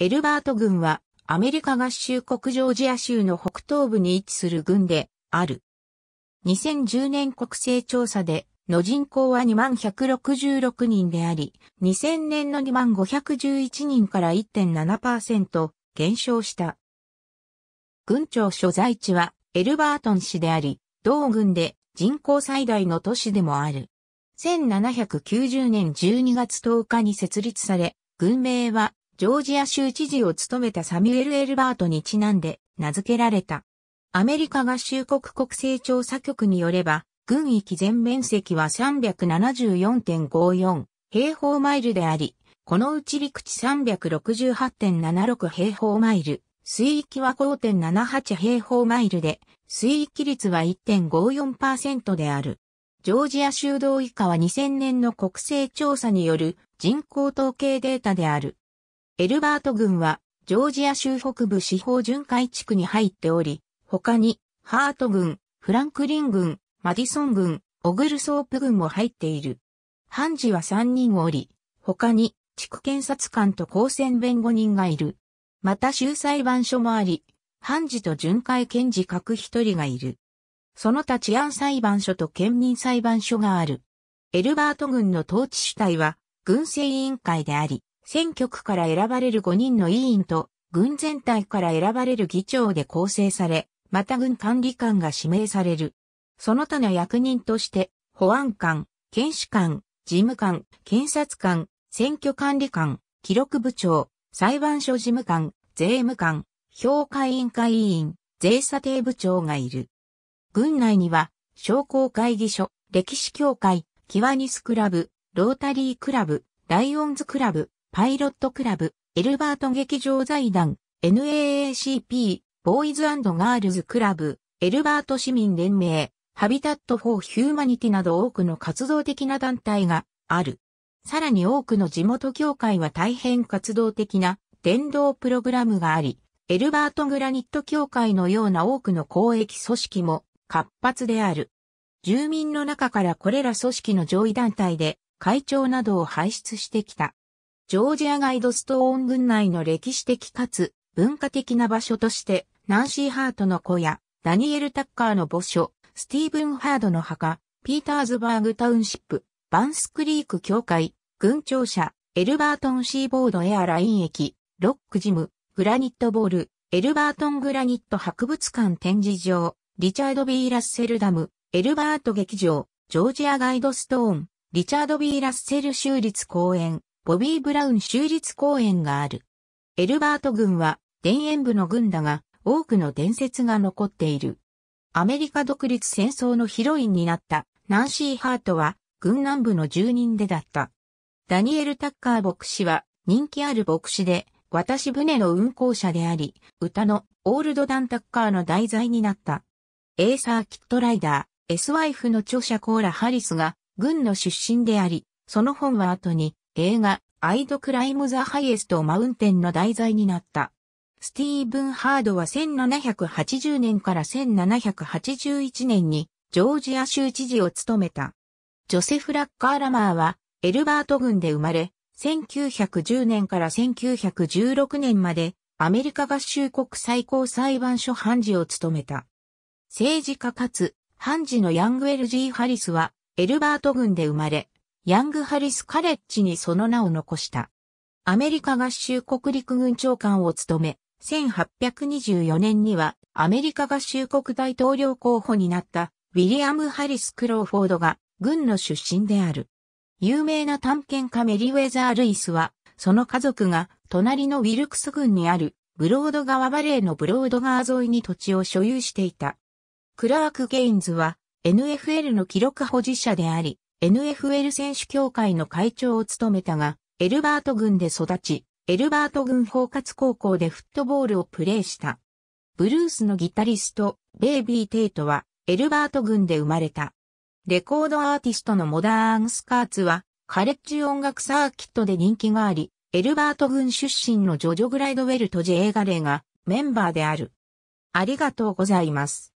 エルバート郡はアメリカ合衆国ジョージア州の北東部に位置する郡である。2010年国勢調査での人口は2166人であり、2000年の2511人から1.7%減少した。郡庁所在地はエルバートン市であり、同郡で人口最大の都市でもある。1790年12月10日に設立され、郡名はジョージア州知事を務めたサミュエル・エルバートにちなんで名付けられた。アメリカ合衆国国勢調査局によれば、軍域全面積は374.54平方マイルであり、このうち陸地368.76平方マイル、水域は5.78平方マイルで、水域率は1.54%である。ジョージア州道以下は2000年の国勢調査による人口統計データである。エルバート郡は、ジョージア州北部司法巡回地区に入っており、他に、ハート郡、フランクリン郡、マディソン郡、オグルソープ郡も入っている。判事は3人おり、他に、地区検察官と公選弁護人がいる。また州裁判所もあり、判事と巡回検事各一人がいる。その他治安裁判所と県民裁判所がある。エルバート郡の統治主体は、軍政委員会であり、選挙区から選ばれる5人の委員と、軍全体から選ばれる議長で構成され、また軍管理官が指名される。その他の役人として、保安官、検視官、事務官、検察官、選挙管理官、記録部長、裁判所事務官、税務官、評価委員会委員、税査定部長がいる。軍内には、商工会議所、歴史協会、キワニスクラブ、ロータリークラブ、ライオンズクラブ、パイロットクラブ、エルバート劇場財団、NAACP、ボーイズガールズクラブ、エルバート市民連盟、ハビタット・フォー・ヒューマニティなど多くの活動的な団体がある。さらに多くの地元協会は大変活動的な伝道プログラムがあり、エルバートグラニット協会のような多くの公益組織も活発である。住民の中からこれら組織の上位団体で会長などを輩出してきた。ジョージアガイドストーン郡内の歴史的かつ文化的な場所として、ナンシー・ハートの子や、ダニエル・タッカーの墓所、スティーブン・ハードの墓、ピーターズバーグ・タウンシップ、バンスクリーク教会、軍庁舎、エルバートン・シーボード・エアライン駅、ロックジム、グラニット・ボール、エルバートン・グラニット博物館展示場、リチャード・ビー・ラッセルダム、エルバート劇場、ジョージアガイドストーン、リチャード・ビー・ラッセル州立公園、ボビー・ブラウン州立公園がある。エルバート郡は田園部の郡だが、多くの伝説が残っている。アメリカ独立戦争のヒロインになったナンシー・ハートは、軍南部の住人でだった。ダニエル・タッカー牧師は、人気ある牧師で、私船の運行者であり、歌のオールド・ダン・タッカーの題材になった。エーサー・キットライダー、S ワイフの著者コーラ・ハリスが、軍の出身であり、その本は後に映画、アイドクライムザハイエストマウンテンの題材になった。スティーブン・ハードは1780年から1781年にジョージア州知事を務めた。ジョセフ・ラッカー・ラマーはエルバート郡で生まれ、1910年から1916年までアメリカ合衆国最高裁判所判事を務めた。政治家かつ判事のヤング・エル・ジー・ハリスはエルバート郡で生まれ、ヤングハリスカレッジにその名を残した。アメリカ合衆国陸軍長官を務め、1824年にはアメリカ合衆国大統領候補になったウィリアム・ハリス・クローフォードが軍の出身である。有名な探検家メリウェザー・ルイスは、その家族が隣のウィルクス郡にあるブロード川バレーのブロード川沿いに土地を所有していた。クラーク・ゲインズは NFL の記録保持者であり、NFL 選手協会の会長を務めたが、エルバート郡で育ち、エルバート郡包括高校でフットボールをプレーした。ブルースのギタリスト、ベイビー・テイトは、エルバート郡で生まれた。レコードアーティストのモダーン・スカーツは、カレッジ音楽サーキットで人気があり、エルバート郡出身のジョジョ・グライドウェルとジェイ・ガレーがメンバーである。ありがとうございます。